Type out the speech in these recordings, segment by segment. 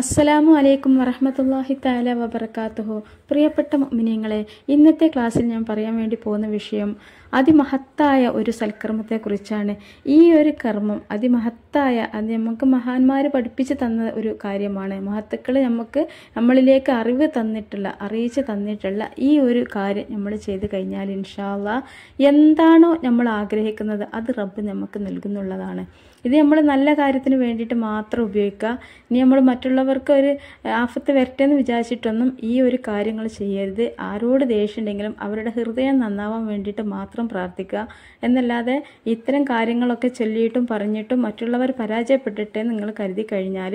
അസ്സലാമു അലൈക്കും വറഹമത്തല്ലാഹി താല വബർക്കാത്തുഹു പ്രിയപ്പെട്ട മിനിങ്ങളെ ഇന്നത്തെ ക്ലാസ്സിൽ ഞാൻ പറയാൻ വേണ്ടി പോകുന്ന വിഷയം അതിമഹത്തായ ഒരു സൽക്കർമ്മത്തെക്കുറിച്ചാണ് ഈ ഒരു കർമ്മം അതിമഹത്തായ അത് നമുക്ക് മഹാന്മാർ പഠിപ്പിച്ച് തന്ന ഒരു കാര്യമാണ് മഹത്തുക്കൾ നമുക്ക് നമ്മളിലേക്ക് അറിവ് തന്നിട്ടുള്ള അറിയിച്ച് തന്നിട്ടുള്ള ഈ ഒരു കാര്യം നമ്മൾ ചെയ്ത് കഴിഞ്ഞാൽ ഇൻഷാല്ല എന്താണോ നമ്മൾ ആഗ്രഹിക്കുന്നത് അത് റബ്ബ് നമുക്ക് നൽകുന്നുള്ളതാണ് ഇത് നമ്മൾ നല്ല കാര്യത്തിന് വേണ്ടിയിട്ട് മാത്രം ഉപയോഗിക്കുക ഇനി നമ്മൾ മറ്റുള്ളവർക്ക് ഒരു ആഫത്ത് വരട്ടെ എന്ന് വിചാരിച്ചിട്ടൊന്നും ഈ ഒരു കാര്യങ്ങൾ ചെയ്യരുത് ആരോട് ദേഷ്യമുണ്ടെങ്കിലും അവരുടെ ഹൃദയം നന്നാവാൻ വേണ്ടിയിട്ട് മാത്രം മാത്രം പ്രാർത്ഥിക്കുക എന്നല്ലാതെ ഇത്തരം കാര്യങ്ങളൊക്കെ ചൊല്ലിയിട്ടും പറഞ്ഞിട്ടും മറ്റുള്ളവർ പരാജയപ്പെട്ടിട്ടേ നിങ്ങൾ കരുതി കഴിഞ്ഞാൽ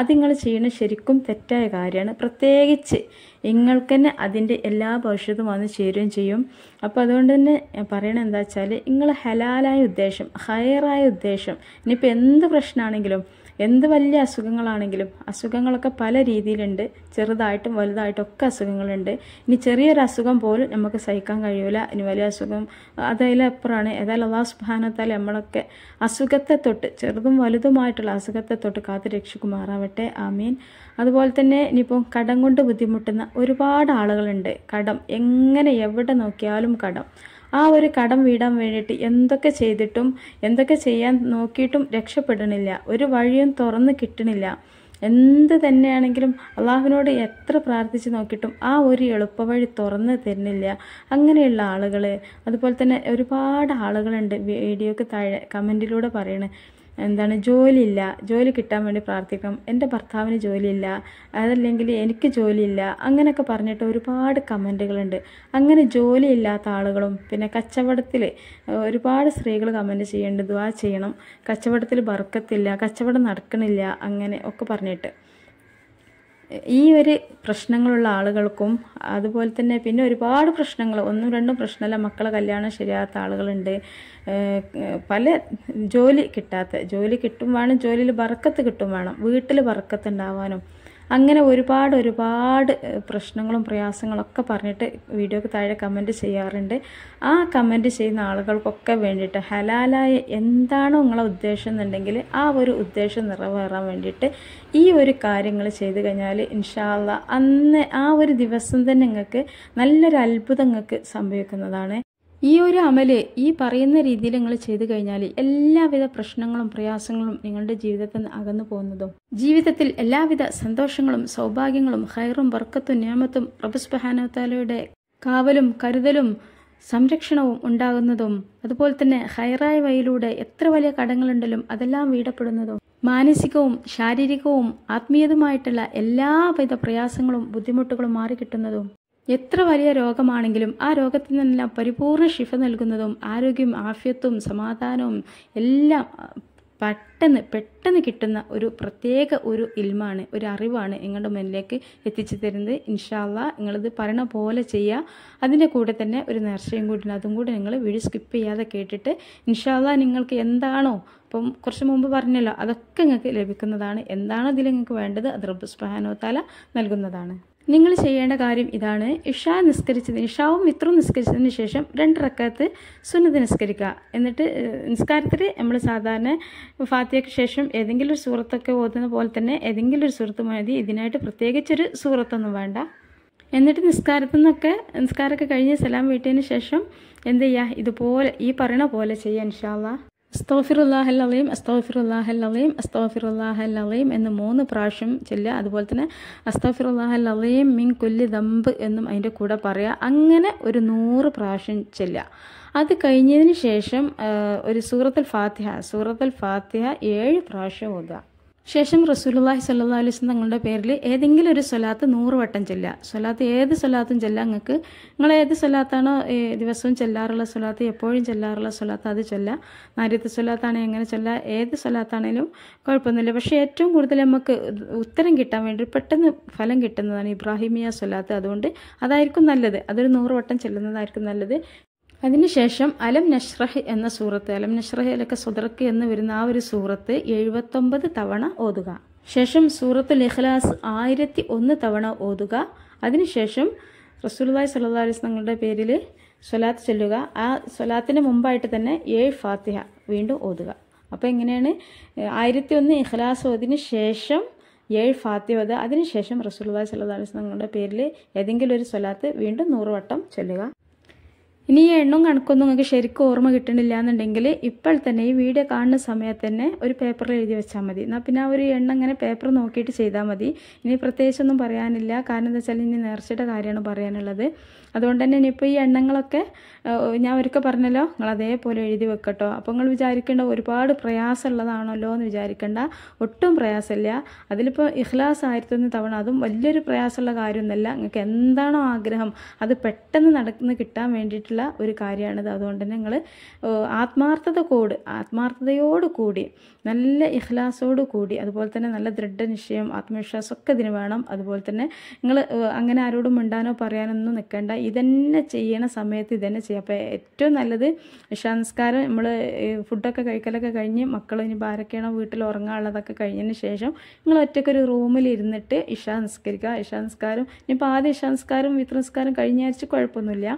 അത് നിങ്ങൾ ചെയ്യുന്ന ശരിക്കും തെറ്റായ കാര്യമാണ് പ്രത്യേകിച്ച് നിങ്ങൾക്ക് തന്നെ അതിൻ്റെ എല്ലാ ഭവിഷ്യത്തും വന്ന് ചേരുകയും ചെയ്യും അപ്പോൾ അതുകൊണ്ട് തന്നെ പറയണത് എന്താ വെച്ചാൽ നിങ്ങൾ ഹലാലായ ഉദ്ദേശം ഹയറായ ഉദ്ദേശം ഇനിയിപ്പോൾ എന്ത് പ്രശ്നമാണെങ്കിലും എന്ത് വലിയ അസുഖങ്ങളാണെങ്കിലും അസുഖങ്ങളൊക്കെ പല രീതിയിലുണ്ട് ചെറുതായിട്ടും വലുതായിട്ടും ഒക്കെ അസുഖങ്ങളുണ്ട് ഇനി ചെറിയൊരു അസുഖം പോലും നമുക്ക് സഹിക്കാൻ കഴിയില്ല ഇനി വലിയ അസുഖം എപ്പോഴാണ് ഏതായാലും അള്ളാഹു സുബാനത്താൽ നമ്മളൊക്കെ അസുഖത്തെ തൊട്ട് ചെറുതും വലുതുമായിട്ടുള്ള അസുഖത്തെ തൊട്ട് കാത്തു രക്ഷിക്കുമാറാവട്ടെ ആമീൻ അതുപോലെ തന്നെ ഇനിയിപ്പോൾ കടം കൊണ്ട് ബുദ്ധിമുട്ടുന്ന ഒരുപാട് ആളുകളുണ്ട് കടം എങ്ങനെ എവിടെ നോക്കിയാലും കടം ആ ഒരു കടം വീടാൻ വേണ്ടിയിട്ട് എന്തൊക്കെ ചെയ്തിട്ടും എന്തൊക്കെ ചെയ്യാൻ നോക്കിയിട്ടും രക്ഷപ്പെടണില്ല ഒരു വഴിയും തുറന്ന് കിട്ടണില്ല എന്ത് തന്നെയാണെങ്കിലും അള്ളാഹുവിനോട് എത്ര പ്രാർത്ഥിച്ച് നോക്കിയിട്ടും ആ ഒരു എളുപ്പവഴി തുറന്ന് തരുന്നില്ല അങ്ങനെയുള്ള ആളുകൾ അതുപോലെ തന്നെ ഒരുപാട് ആളുകളുണ്ട് വീഡിയോക്ക് താഴെ കമൻറ്റിലൂടെ പറയണേ എന്താണ് ജോലിയില്ല ജോലി കിട്ടാൻ വേണ്ടി പ്രാർത്ഥിക്കും എൻ്റെ ഭർത്താവിന് ജോലിയില്ല അതല്ലെങ്കിൽ എനിക്ക് ജോലിയില്ല അങ്ങനെയൊക്കെ പറഞ്ഞിട്ട് ഒരുപാട് കമൻറ്റുകളുണ്ട് അങ്ങനെ ജോലിയില്ലാത്ത ആളുകളും പിന്നെ കച്ചവടത്തിൽ ഒരുപാട് സ്ത്രീകൾ കമൻറ്റ് ചെയ്യേണ്ടത് ആ ചെയ്യണം കച്ചവടത്തിൽ വർക്കത്തില്ല കച്ചവടം നടക്കണില്ല അങ്ങനെ ഒക്കെ പറഞ്ഞിട്ട് ഈ ഒരു പ്രശ്നങ്ങളുള്ള ആളുകൾക്കും അതുപോലെ തന്നെ പിന്നെ ഒരുപാട് പ്രശ്നങ്ങൾ ഒന്നും രണ്ടും പ്രശ്നമല്ല മക്കളെ കല്യാണം ശരിയാത്ത ആളുകളുണ്ട് പല ജോലി കിട്ടാത്ത ജോലി കിട്ടും വേണം ജോലിയിൽ വറക്കത്ത് കിട്ടും വേണം വീട്ടിൽ വറക്കത്ത് ഉണ്ടാവാനും അങ്ങനെ ഒരുപാട് ഒരുപാട് പ്രശ്നങ്ങളും പ്രയാസങ്ങളൊക്കെ പറഞ്ഞിട്ട് വീഡിയോക്ക് താഴെ കമൻറ്റ് ചെയ്യാറുണ്ട് ആ കമൻറ്റ് ചെയ്യുന്ന ആളുകൾക്കൊക്കെ വേണ്ടിയിട്ട് ഹലാലായ എന്താണോ നിങ്ങളെ ഉദ്ദേശം എന്നുണ്ടെങ്കിൽ ആ ഒരു ഉദ്ദേശം നിറവേറാൻ വേണ്ടിയിട്ട് ഈ ഒരു കാര്യങ്ങൾ ചെയ്തു കഴിഞ്ഞാൽ ഇൻഷാല്ല അന്ന് ആ ഒരു ദിവസം തന്നെ നിങ്ങൾക്ക് നല്ലൊരു അത്ഭുതം നിങ്ങൾക്ക് സംഭവിക്കുന്നതാണ് ഈ ഒരു അമല് ഈ പറയുന്ന രീതിയിൽ നിങ്ങൾ ചെയ്തു കഴിഞ്ഞാൽ എല്ലാവിധ പ്രശ്നങ്ങളും പ്രയാസങ്ങളും നിങ്ങളുടെ ജീവിതത്തിൽ നിന്ന് അകന്നു പോകുന്നതും ജീവിതത്തിൽ എല്ലാവിധ സന്തോഷങ്ങളും സൗഭാഗ്യങ്ങളും ഹൈറും വർക്കത്തും നിയമത്തും റബുസ്ബഹാനോത്താലയുടെ കാവലും കരുതലും സംരക്ഷണവും ഉണ്ടാകുന്നതും അതുപോലെ തന്നെ ഹൈറായ വയിലൂടെ എത്ര വലിയ കടങ്ങളുണ്ടെങ്കിലും അതെല്ലാം വീടപ്പെടുന്നതും മാനസികവും ശാരീരികവും ആത്മീയതുമായിട്ടുള്ള എല്ലാവിധ പ്രയാസങ്ങളും ബുദ്ധിമുട്ടുകളും മാറിക്കിട്ടുന്നതും എത്ര വലിയ രോഗമാണെങ്കിലും ആ രോഗത്തിൽ നിന്നെല്ലാം പരിപൂർണ ശിഫ നൽകുന്നതും ആരോഗ്യം ആഫ്യത്വം സമാധാനവും എല്ലാം പെട്ടെന്ന് പെട്ടെന്ന് കിട്ടുന്ന ഒരു പ്രത്യേക ഒരു ഇൽമാണ് ഒരു അറിവാണ് നിങ്ങളുടെ മുന്നിലേക്ക് എത്തിച്ചു തരുന്നത് ഇൻഷാല്ല നിങ്ങളിത് പറയണ പോലെ ചെയ്യുക അതിൻ്റെ കൂടെ തന്നെ ഒരു നേർച്ചയും കൂടി അതും കൂടി നിങ്ങൾ വീഡിയോ സ്കിപ്പ് ചെയ്യാതെ കേട്ടിട്ട് ഇൻഷാല്ല നിങ്ങൾക്ക് എന്താണോ ഇപ്പം കുറച്ച് മുമ്പ് പറഞ്ഞല്ലോ അതൊക്കെ നിങ്ങൾക്ക് ലഭിക്കുന്നതാണ് എന്താണോ ഇതിൽ നിങ്ങൾക്ക് വേണ്ടത് അത് റബ്ബ് നൽകുന്നതാണ് നിങ്ങൾ ചെയ്യേണ്ട കാര്യം ഇതാണ് ഇഷ നിസ്കരിച്ചതിന് ഇഷാവും മിത്രവും നിസ്കരിച്ചതിന് ശേഷം രണ്ട് റക്കത്ത് സുന്നത്ത് നിസ്കരിക്കുക എന്നിട്ട് നിസ്കാരത്തിൽ നമ്മൾ സാധാരണ ഫാത്തിയക്ക് ശേഷം ഏതെങ്കിലും ഒരു സൂറത്തൊക്കെ ഓതുന്ന പോലെ തന്നെ ഏതെങ്കിലും ഒരു സൂറത്ത് മതി ഇതിനായിട്ട് പ്രത്യേകിച്ചൊരു സുഹൃത്തൊന്നും വേണ്ട എന്നിട്ട് നിസ്കാരത്തിൽ നിന്നൊക്കെ നിസ്കാരമൊക്കെ കഴിഞ്ഞ് സലാം വീട്ടിയതിന് ശേഷം എന്ത് ചെയ്യുക ഇതുപോലെ ഈ പറയണ പോലെ ചെയ്യുക ഇൻഷാല്ല അസ്തോഫിറുല്ലാഹല്ലയും അസ്തോഫിറുല്ലാഹല്ലയും അസ്തോഫിറുല്ലാഹല്ലയും എന്ന് മൂന്ന് പ്രാവശ്യം ചെല്ലുക അതുപോലെ തന്നെ അസ്തോഫിറുല്ലാഹല്ലയും മിൻ കൊല്ലി ദമ്പ് എന്നും അതിൻ്റെ കൂടെ പറയുക അങ്ങനെ ഒരു നൂറ് പ്രാവശ്യം ചെല്ലുക അത് കഴിഞ്ഞതിന് ശേഷം ഒരു സൂറത്തുൽ ഫാത്തിഹ സൂറത്തുൽ ഫാത്തിഹ ഏഴ് പ്രാവശ്യം ഓതുക ശേഷം റസൂലുള്ളാഹി സ്വല്ലല്ലാഹു അലൈഹി തങ്ങളുടെ പേരിൽ ഏതെങ്കിലും ഒരു സ്വലാത്ത് നൂറ് വട്ടം ചെല്ലുക സ്വലാത്ത് ഏത് സ്വലാത്തും ചെല്ലാം നിങ്ങൾക്ക് നിങ്ങൾ ഏത് സ്വലാത്താണോ ദിവസവും ചെല്ലാറുള്ള സ്വലാത്ത് എപ്പോഴും ചെല്ലാറുള്ള സ്വലാത്ത് അത് ചൊല്ലുക നാര്യത്തെ സ്വലാത്താണെങ്കിൽ എങ്ങനെ ചൊല്ലുക ഏത് സ്വലാത്താണേലും കുഴപ്പമൊന്നുമില്ല പക്ഷേ ഏറ്റവും കൂടുതൽ നമുക്ക് ഉത്തരം കിട്ടാൻ വേണ്ടി പെട്ടെന്ന് ഫലം കിട്ടുന്നതാണ് ഇബ്രാഹിമിയ സ്വലാത്ത് അതുകൊണ്ട് അതായിരിക്കും നല്ലത് അതൊരു നൂറ് വട്ടം ചെല്ലുന്നതായിരിക്കും നല്ലത് അതിനുശേഷം അലം നഷ്റഹ് എന്ന സൂറത്ത് അലം നഷ്റഹ് അലക്ക സുദർക്ക് എന്ന് വരുന്ന ആ ഒരു സൂറത്ത് എഴുപത്തൊമ്പത് തവണ ഓതുക ശേഷം സൂറത്ത് ഇഖ്ലാസ് ആയിരത്തി ഒന്ന് തവണ ഓതുക അതിനുശേഷം റസൂൽദായ് സല്ലാ അലൈസ് തങ്ങളുടെ പേരിൽ സ്വലാത്ത് ചൊല്ലുക ആ സ്വലാത്തിന് മുമ്പായിട്ട് തന്നെ ഏഴ് ഫാത്തിഹ വീണ്ടും ഓതുക അപ്പോൾ എങ്ങനെയാണ് ആയിരത്തി ഒന്ന് ഇഖ്ലാസ് ഓതിന് ശേഷം ഏഴ് ഫാത്തിഹ ഓത അതിനുശേഷം റസൂൽദായ് സല്ലാ അലൈസ് തങ്ങളുടെ പേരിൽ ഏതെങ്കിലും ഒരു സ്വലാത്ത് വീണ്ടും നൂറ് വട്ടം ചൊല്ലുക ഇനി ഈ എണ്ണും കണക്കൊന്നും നിങ്ങൾക്ക് ശരിക്കും ഓർമ്മ കിട്ടണില്ല എന്നുണ്ടെങ്കിൽ ഇപ്പോൾ തന്നെ ഈ വീഡിയോ കാണുന്ന സമയത്ത് തന്നെ ഒരു പേപ്പറിൽ എഴുതി വെച്ചാൽ മതി എന്നാൽ പിന്നെ ആ ഒരു എണ്ണം അങ്ങനെ പേപ്പർ നോക്കിയിട്ട് ചെയ്താൽ മതി ഇനി പ്രത്യേകിച്ചൊന്നും പറയാനില്ല കാരണം എന്താ വെച്ചാൽ ഇനി നേർച്ചയുടെ കാര്യമാണ് പറയാനുള്ളത് അതുകൊണ്ട് തന്നെ ഇനിയിപ്പോൾ ഈ എണ്ണങ്ങളൊക്കെ ഞാൻ ഒരിക്കൽ പറഞ്ഞല്ലോ നിങ്ങൾ അതേപോലെ എഴുതി വെക്കട്ടോ അപ്പോൾ നിങ്ങൾ വിചാരിക്കേണ്ട ഒരുപാട് പ്രയാസമുള്ളതാണല്ലോ എന്ന് വിചാരിക്കേണ്ട ഒട്ടും പ്രയാസമില്ല അതിലിപ്പോൾ ഇഖ്ലാസ് ആയിരത്തൊന്ന് തവണ അതും വലിയൊരു പ്രയാസമുള്ള കാര്യമൊന്നുമല്ല നിങ്ങൾക്ക് എന്താണോ ആഗ്രഹം അത് പെട്ടെന്ന് നടന്ന് കിട്ടാൻ വേണ്ടിയിട്ട് ആയിട്ടുള്ള ഒരു കാര്യമാണിത് അതുകൊണ്ട് തന്നെ നിങ്ങൾ ആത്മാർത്ഥത കൂടി ആത്മാർത്ഥതയോട് കൂടി നല്ല ഇഖ്ലാസോട് കൂടി അതുപോലെ തന്നെ നല്ല ദൃഢനിശ്ചയം ആത്മവിശ്വാസമൊക്കെ ഇതിന് വേണം അതുപോലെ തന്നെ നിങ്ങൾ അങ്ങനെ ആരോടും മിണ്ടാനോ പറയാനൊന്നും നിൽക്കേണ്ട ഇതന്നെ ചെയ്യണ സമയത്ത് ഇതന്നെ ചെയ്യാം അപ്പോൾ ഏറ്റവും നല്ലത് നിശാനസ്കാരം നമ്മൾ ഫുഡൊക്കെ കഴിക്കലൊക്കെ കഴിഞ്ഞ് മക്കൾ ഇനി ഭാരൊക്കെയാണോ വീട്ടിൽ ഉറങ്ങാനുള്ളതൊക്കെ കഴിഞ്ഞതിന് ശേഷം നിങ്ങൾ ഒറ്റയ്ക്കൊരു റൂമിൽ ഇരുന്നിട്ട് ഇഷ നിസ്കരിക്കുക ഇഷ നിസ്കാരം ഇനിയിപ്പോൾ ആദ്യം ഇഷ നിസ്കാരം വിത്ര നിസ്കാരം കഴിഞ്ഞാഴ്ച കുഴപ്പമൊന്നുമില്ല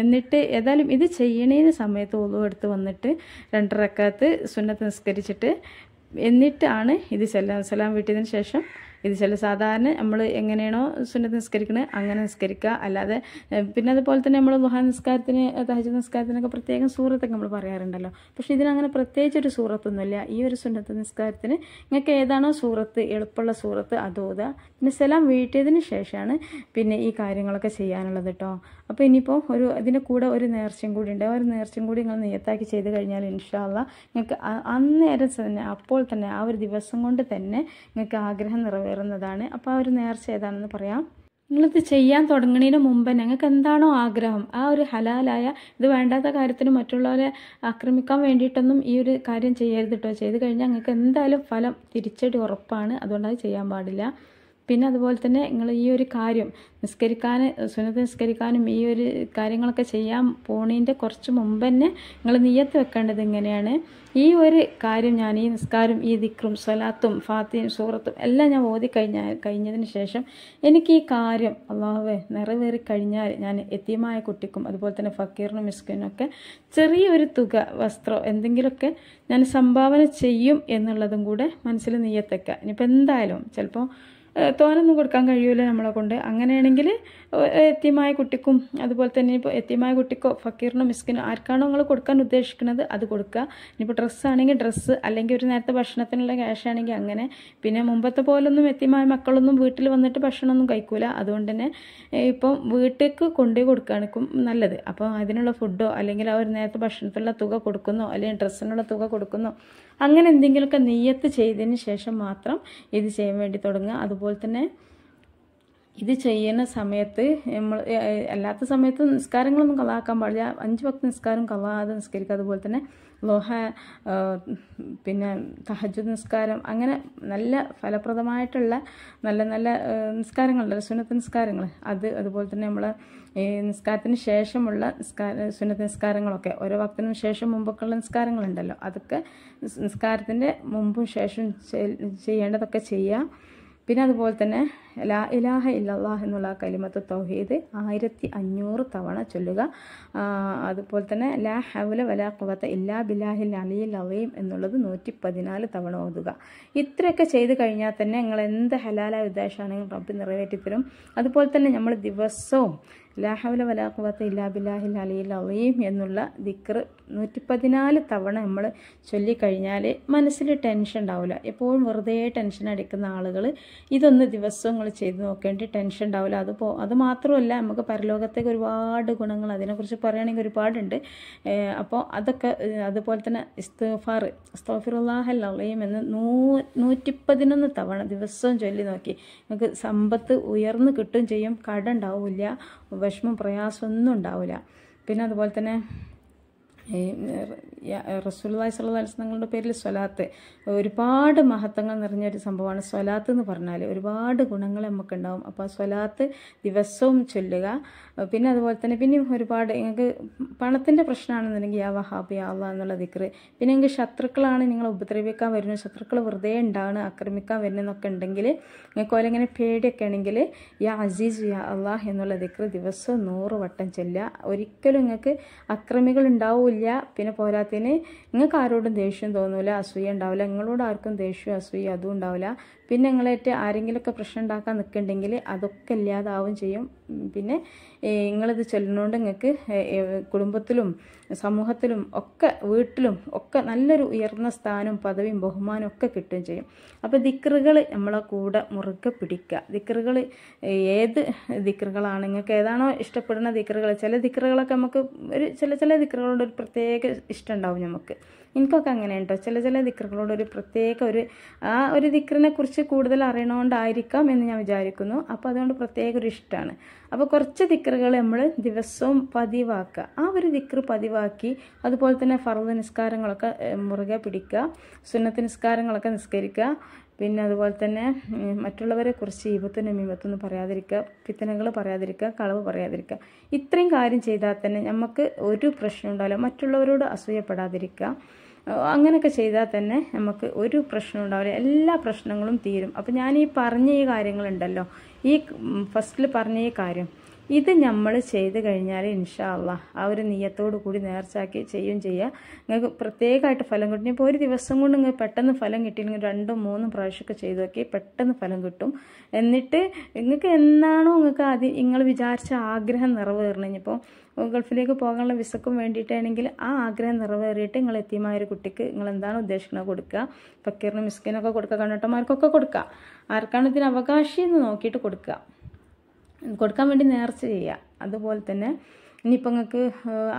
എന്നിട്ട് ഏതായാലും ഇത് ചെയ്യണേന് സമയത്ത് ഒലു എടുത്ത് വന്നിട്ട് രണ്ടരക്കാത്ത് സുന്നത്ത് നിസ്കരിച്ചിട്ട് എന്നിട്ടാണ് ഇത് സെല്ലാം സലാം വീട്ടിയതിന് ശേഷം ഇത് ചില സാധാരണ നമ്മൾ എങ്ങനെയാണോ സുന്നത്ത് നിസ്കരിക്കുന്നത് അങ്ങനെ നിസ്കരിക്കുക അല്ലാതെ പിന്നെ അതുപോലെ തന്നെ നമ്മൾ ലുഹാ നിസ്കാരത്തിന് തഹജ് നിസ്കാരത്തിനൊക്കെ പ്രത്യേകം സൂറത്തൊക്കെ നമ്മൾ പറയാറുണ്ടല്ലോ പക്ഷേ ഇതിനങ്ങനെ പ്രത്യേകിച്ച് ഒരു സൂറത്തൊന്നുമില്ല ഈ ഒരു സുന്നത്ത് നിസ്കാരത്തിന് നിങ്ങൾക്ക് ഏതാണോ സൂറത്ത് എളുപ്പമുള്ള സൂറത്ത് അത് പിന്നെ സ്ഥലം വീട്ടിയതിന് ശേഷമാണ് പിന്നെ ഈ കാര്യങ്ങളൊക്കെ ചെയ്യാനുള്ളത് കേട്ടോ അപ്പോൾ ഇനിയിപ്പോൾ ഒരു ഇതിൻ്റെ കൂടെ ഒരു നേർച്ചയും കൂടി ഉണ്ട് ഒരു നേർച്ചയും കൂടി നിങ്ങൾ നിയത്താക്കി ചെയ്ത് കഴിഞ്ഞാൽ ഇൻഷാല്ല നിങ്ങൾക്ക് അന്നേരം തന്നെ അപ്പോൾ തന്നെ ആ ഒരു ദിവസം കൊണ്ട് തന്നെ നിങ്ങൾക്ക് ആഗ്രഹം നിറവേറുന്നതാണ് അപ്പോൾ ആ ഒരു നേർച്ച ഏതാണെന്ന് പറയാം നിങ്ങളിത് ചെയ്യാൻ തുടങ്ങുന്നതിന് മുമ്പ് ഞങ്ങൾക്ക് എന്താണോ ആഗ്രഹം ആ ഒരു ഹലാലായ ഇത് വേണ്ടാത്ത കാര്യത്തിന് മറ്റുള്ളവരെ ആക്രമിക്കാൻ വേണ്ടിയിട്ടൊന്നും ഈ ഒരു കാര്യം ചെയ്യരുത് കേട്ടോ ചെയ്ത് കഴിഞ്ഞാൽ നിങ്ങൾക്ക് എന്തായാലും ഫലം തിരിച്ചടി ഉറപ്പാണ് അതുകൊണ്ട് അത് ചെയ്യാൻ പാടില്ല പിന്നെ അതുപോലെ തന്നെ നിങ്ങൾ ഈ ഒരു കാര്യം നിസ്കരിക്കാൻ സുനത്ത് നിസ്കരിക്കാനും ഈ ഒരു കാര്യങ്ങളൊക്കെ ചെയ്യാൻ പോണീൻ്റെ കുറച്ച് മുമ്പ് തന്നെ നിങ്ങൾ നീയത്ത് വെക്കേണ്ടത് ഇങ്ങനെയാണ് ഈ ഒരു കാര്യം ഞാൻ ഈ നിസ്കാരം ഈ ദിക്റും സ്വലാത്തും ഫാത്തിയും സൂറത്തും എല്ലാം ഞാൻ ഓതി കഴിഞ്ഞ കഴിഞ്ഞതിന് ശേഷം എനിക്ക് ഈ കാര്യം അള്ളാഹുവേ നിറവേറി കഴിഞ്ഞാൽ ഞാൻ എത്തിയമായ കുട്ടിക്കും അതുപോലെ തന്നെ ഫക്കീറിനും മിസ്കിനും ഒക്കെ ചെറിയൊരു തുക വസ്ത്രം എന്തെങ്കിലുമൊക്കെ ഞാൻ സംഭാവന ചെയ്യും എന്നുള്ളതും കൂടെ മനസ്സിൽ നീയത്തേക്കുക ഇനിയിപ്പോൾ എന്തായാലും ചിലപ്പോൾ തോനൊന്നും കൊടുക്കാൻ കഴിയൂല നമ്മളെ കൊണ്ട് അങ്ങനെയാണെങ്കിൽ എത്തിയമായ കുട്ടിക്കും അതുപോലെ തന്നെ ഇപ്പോൾ എത്തിയമായ കുട്ടിക്കോ ഫക്കീറിനോ മിസ്കിനോ ആർക്കാണോ നിങ്ങൾ കൊടുക്കാൻ ഉദ്ദേശിക്കുന്നത് അത് കൊടുക്കുക ഇനിയിപ്പോൾ ഡ്രസ്സാണെങ്കിൽ ഡ്രസ്സ് അല്ലെങ്കിൽ ഒരു നേരത്തെ ഭക്ഷണത്തിനുള്ള ക്യാഷ് ആണെങ്കിൽ അങ്ങനെ പിന്നെ മുമ്പത്തെ പോലൊന്നും എത്തിയമായ മക്കളൊന്നും വീട്ടിൽ വന്നിട്ട് ഭക്ഷണമൊന്നും കഴിക്കൂല അതുകൊണ്ട് തന്നെ ഇപ്പം വീട്ടിലേക്ക് കൊണ്ടുപോയി കൊടുക്കുകയാണ് നല്ലത് അപ്പോൾ അതിനുള്ള ഫുഡോ അല്ലെങ്കിൽ ആ ഒരു നേരത്തെ ഭക്ഷണത്തിനുള്ള തുക കൊടുക്കുന്നോ അല്ലെങ്കിൽ ഡ്രസ്സിനുള്ള തുക കൊടുക്കുന്നോ അങ്ങനെ എന്തെങ്കിലുമൊക്കെ നെയ്യത്ത് ചെയ്തതിന് ശേഷം മാത്രം ഇത് ചെയ്യാൻ വേണ്ടി തുടങ്ങുക അതുപോലെ അതുപോലെ തന്നെ ഇത് ചെയ്യുന്ന സമയത്ത് നമ്മൾ അല്ലാത്ത സമയത്ത് നിസ്കാരങ്ങളൊന്നും കളാക്കാൻ പാടില്ല അഞ്ച് ഭക്തി നിസ്കാരം കളാതെ നിസ്കരിക്കുക അതുപോലെ തന്നെ ലോഹ പിന്നെ തഹജ് നിസ്കാരം അങ്ങനെ നല്ല ഫലപ്രദമായിട്ടുള്ള നല്ല നല്ല നിസ്കാരങ്ങളുണ്ട് സുനത്ത് നിസ്കാരങ്ങൾ അത് അതുപോലെ തന്നെ നമ്മൾ ഈ നിസ്കാരത്തിന് ശേഷമുള്ള നിസ്കാര സുനത്ത് നിസ്കാരങ്ങളൊക്കെ ഓരോ വക്തിനും ശേഷം മുമ്പൊക്കെയുള്ള നിസ്കാരങ്ങളുണ്ടല്ലോ അതൊക്കെ നിസ്കാരത്തിൻ്റെ മുമ്പും ശേഷവും ചെയ്യേണ്ടതൊക്കെ ചെയ്യാം പിന്നെ അതുപോലെ തന്നെ ലാ ഇലാഹ ഇല്ലാഹ് എന്നുള്ള കലിമത്ത് തൗഹീദ് ആയിരത്തി അഞ്ഞൂറ് തവണ ചൊല്ലുക അതുപോലെ തന്നെ ലാ ഹൗല വലാ കുവത്ത് ഇല്ലാ ബിലാഹിൽ അലി അവയും എന്നുള്ളത് നൂറ്റി പതിനാല് തവണ ഓതുക ഇത്രയൊക്കെ ചെയ്ത് കഴിഞ്ഞാൽ തന്നെ നിങ്ങൾ എന്ത് ഹലാല ഉദ്ദേശമാണെങ്കിലും റബ്ബ് നിറവേറ്റിത്തരും അതുപോലെ തന്നെ നമ്മൾ ദിവസവും ലാഹവല വലാഖുവത്ത് ഇല്ലാ ബില്ലാഹിൽ അലിയിൽ അലീം എന്നുള്ള ദിക്ർ നൂറ്റി പതിനാല് തവണ നമ്മൾ ചൊല്ലിക്കഴിഞ്ഞാൽ മനസ്സിൽ ടെൻഷൻ ഉണ്ടാവില്ല എപ്പോഴും വെറുതെ ടെൻഷൻ അടിക്കുന്ന ആളുകൾ ഇതൊന്ന് ദിവസങ്ങൾ ചെയ്ത് നോക്കേണ്ടി ടെൻഷൻ ഉണ്ടാവില്ല അത് പോ അത് മാത്രമല്ല നമുക്ക് പരലോകത്തേക്ക് ഒരുപാട് ഗുണങ്ങൾ അതിനെക്കുറിച്ച് പറയുകയാണെങ്കിൽ ഒരുപാടുണ്ട് അപ്പോൾ അതൊക്കെ അതുപോലെ തന്നെ ഇസ്തഫാർ ഇസ്തോഫിറുല്ലാഹൽ അലീം എന്ന് നൂ നൂറ്റി പതിനൊന്ന് തവണ ദിവസവും ചൊല്ലി നോക്കി നമുക്ക് സമ്പത്ത് ഉയർന്നു കിട്ടും ചെയ്യും കട ഉണ്ടാവില്ല വിഷമം പ്രയാസമൊന്നും ഉണ്ടാവില്ല പിന്നെ അതുപോലെ തന്നെ റസൂല്ലായി സല്ല അലിസ്ലങ്ങളുടെ പേരിൽ സ്വലാത്ത് ഒരുപാട് മഹത്വങ്ങൾ നിറഞ്ഞൊരു സംഭവമാണ് സ്വലാത്ത് എന്ന് പറഞ്ഞാൽ ഒരുപാട് ഗുണങ്ങൾ നമുക്കുണ്ടാവും അപ്പോൾ സ്വലാത്ത് ദിവസവും ചൊല്ലുക പിന്നെ അതുപോലെ തന്നെ പിന്നെ ഒരുപാട് നിങ്ങൾക്ക് പണത്തിൻ്റെ പ്രശ്നമാണെന്നുണ്ടെങ്കിൽ യാ വഹാബ് യാ എന്നുള്ള ദിക്റ് പിന്നെ നിങ്ങൾക്ക് ശത്രുക്കളാണ് നിങ്ങൾ ഉപദ്രവിക്കാൻ വരുന്നത് ശത്രുക്കൾ വെറുതെ ഉണ്ടാണ് ആക്രമിക്കാൻ വരുന്നതെന്നൊക്കെ ഉണ്ടെങ്കിൽ നിങ്ങൾക്ക് ഓലെങ്ങനെ പേടിയൊക്കെ ആണെങ്കിൽ യാ അസീസ് യാ അള്ളാഹ് എന്നുള്ള ദിക്റ് ദിവസവും നൂറ് വട്ടം ചൊല്ലുക ഒരിക്കലും നിങ്ങൾക്ക് അക്രമികൾ ഉണ്ടാവില്ല ഇല്ല പിന്നെ പോരാത്തിന് നിങ്ങൾക്ക് ആരോടും ദേഷ്യം തോന്നില്ല അസൂയ ഉണ്ടാവില്ല നിങ്ങളോട് ആർക്കും ദേഷ്യം അസൂയ അതും ഉണ്ടാവില്ല പിന്നെ നിങ്ങളായിട്ട് ആരെങ്കിലുമൊക്കെ പ്രശ്നം ഉണ്ടാക്കാൻ നിൽക്കുന്നുണ്ടെങ്കിൽ അതൊക്കെ ഇല്ലാതാവും ചെയ്യും പിന്നെ നിങ്ങളിത് ചൊല്ലുന്നതുകൊണ്ട് നിങ്ങൾക്ക് കുടുംബത്തിലും സമൂഹത്തിലും ഒക്കെ വീട്ടിലും ഒക്കെ നല്ലൊരു ഉയർന്ന സ്ഥാനവും പദവിയും ബഹുമാനവും ഒക്കെ കിട്ടുകയും ചെയ്യും അപ്പോൾ ദിക്റുകൾ നമ്മളെ കൂടെ മുറുകെ പിടിക്കുക ദിക്റുകൾ ഏത് ദിക്കറുകളാണ് നിങ്ങൾക്ക് ഏതാണോ ഇഷ്ടപ്പെടുന്ന ദിക്റുകൾ ചില ദിക്റുകളൊക്കെ നമുക്ക് ഒരു ചില ചില ദിക്കറുകളോട് ഒരു പ്രത്യേക ഇഷ്ടം ഉണ്ടാവും നമുക്ക് എനിക്കൊക്കെ അങ്ങനെ കേട്ടോ ചില ചില ദിക്കറുകളോട് ഒരു പ്രത്യേക ഒരു ആ ഒരു ദിക്കറിനെ കുറിച്ച് കൂടുതൽ അറിയണോണ്ടായിരിക്കാം എന്ന് ഞാൻ വിചാരിക്കുന്നു അപ്പോൾ അതുകൊണ്ട് പ്രത്യേക ഒരു ഇഷ്ടമാണ് അപ്പോൾ കുറച്ച് ദിക്കറുകൾ നമ്മൾ ദിവസവും പതിവാക്കുക ആ ഒരു ദിക്കർ പതിവാക്കി അതുപോലെ തന്നെ ഫർദ് നിസ്കാരങ്ങളൊക്കെ മുറുകെ പിടിക്കുക സുന്നത്ത് നിസ്കാരങ്ങളൊക്കെ നിസ്കരിക്കുക പിന്നെ അതുപോലെ തന്നെ മറ്റുള്ളവരെ കുറിച്ച് ഇപത്തിനും ഇപത്തൊന്നും പറയാതിരിക്കുക പിത്തനകൾ പറയാതിരിക്കുക കളവ് പറയാതിരിക്കുക ഇത്രയും കാര്യം ചെയ്താൽ തന്നെ നമുക്ക് ഒരു പ്രശ്നം ഉണ്ടാവില്ല മറ്റുള്ളവരോട് അസൂയപ്പെടാതിരിക്കുക അങ്ങനെയൊക്കെ ചെയ്താൽ തന്നെ നമുക്ക് ഒരു പ്രശ്നം ഉണ്ടാവില്ല എല്ലാ പ്രശ്നങ്ങളും തീരും അപ്പോൾ ഞാൻ ഈ പറഞ്ഞ ഈ കാര്യങ്ങളുണ്ടല്ലോ ഈ ഫസ്റ്റിൽ പറഞ്ഞ ഈ കാര്യം ഇത് നമ്മൾ ചെയ്ത് കഴിഞ്ഞാൽ ഇൻഷാല്ല ആ ഒരു നീയത്തോടു കൂടി നേർച്ചയാക്കി ചെയ്യും ചെയ്യുക നിങ്ങൾക്ക് പ്രത്യേകമായിട്ട് ഫലം കിട്ടും ഇപ്പോൾ ഒരു ദിവസം കൊണ്ട് നിങ്ങൾക്ക് പെട്ടെന്ന് ഫലം കിട്ടിയില്ലെങ്കിൽ രണ്ടും മൂന്നും പ്രാവശ്യമൊക്കെ ചെയ്ത് നോക്കി പെട്ടെന്ന് ഫലം കിട്ടും എന്നിട്ട് നിങ്ങൾക്ക് എന്നാണോ നിങ്ങൾക്ക് ആദ്യം നിങ്ങൾ വിചാരിച്ച ആഗ്രഹം നിറവേറണം ഇപ്പോൾ ഗൾഫിലേക്ക് പോകാനുള്ള വിസക്കും വേണ്ടിയിട്ടാണെങ്കിൽ ആ ആഗ്രഹം നിറവേറിയിട്ട് നിങ്ങൾ എത്തിയമായ ഒരു കുട്ടിക്ക് നിങ്ങൾ എന്താണ് ഉദ്ദേശിക്കുന്നത് കൊടുക്കുക ഫക്കീറിനും മിസ്കിനൊക്കെ കൊടുക്കുക കണ്ണട്ടന്മാർക്കൊക്കെ കൊടുക്കുക ആർക്കാണ് ഇതിന് അവകാശി എന്ന് നോക്കിയിട്ട് കൊടുക്കുക കൊടുക്കാൻ വേണ്ടി നേർച്ച ചെയ്യുക അതുപോലെ തന്നെ ഇനിയിപ്പോൾ നിങ്ങൾക്ക്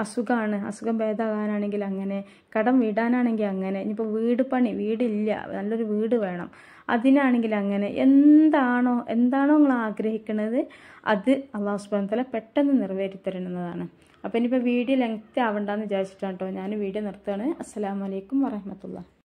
അസുഖമാണ് അസുഖം ഭേദമാകാനാണെങ്കിൽ അങ്ങനെ കടം വീടാനാണെങ്കിൽ അങ്ങനെ ഇനിയിപ്പോൾ വീട് പണി വീടില്ല നല്ലൊരു വീട് വേണം അതിനാണെങ്കിൽ അങ്ങനെ എന്താണോ എന്താണോ നിങ്ങൾ ആഗ്രഹിക്കുന്നത് അത് അള്ളാഹു സുബാനത്തല പെട്ടെന്ന് നിറവേറ്റിത്തരണമെന്നതാണ് അപ്പോൾ ഇനിയിപ്പോൾ വീഡിയോ ലെങ്ത് ആവണ്ടെന്ന് വിചാരിച്ചിട്ടാണ് കേട്ടോ ഞാൻ വീഡിയോ നിർത്തുകയാണ് അസ്സാം വലൈക്കും വറഹമത്തുള്ള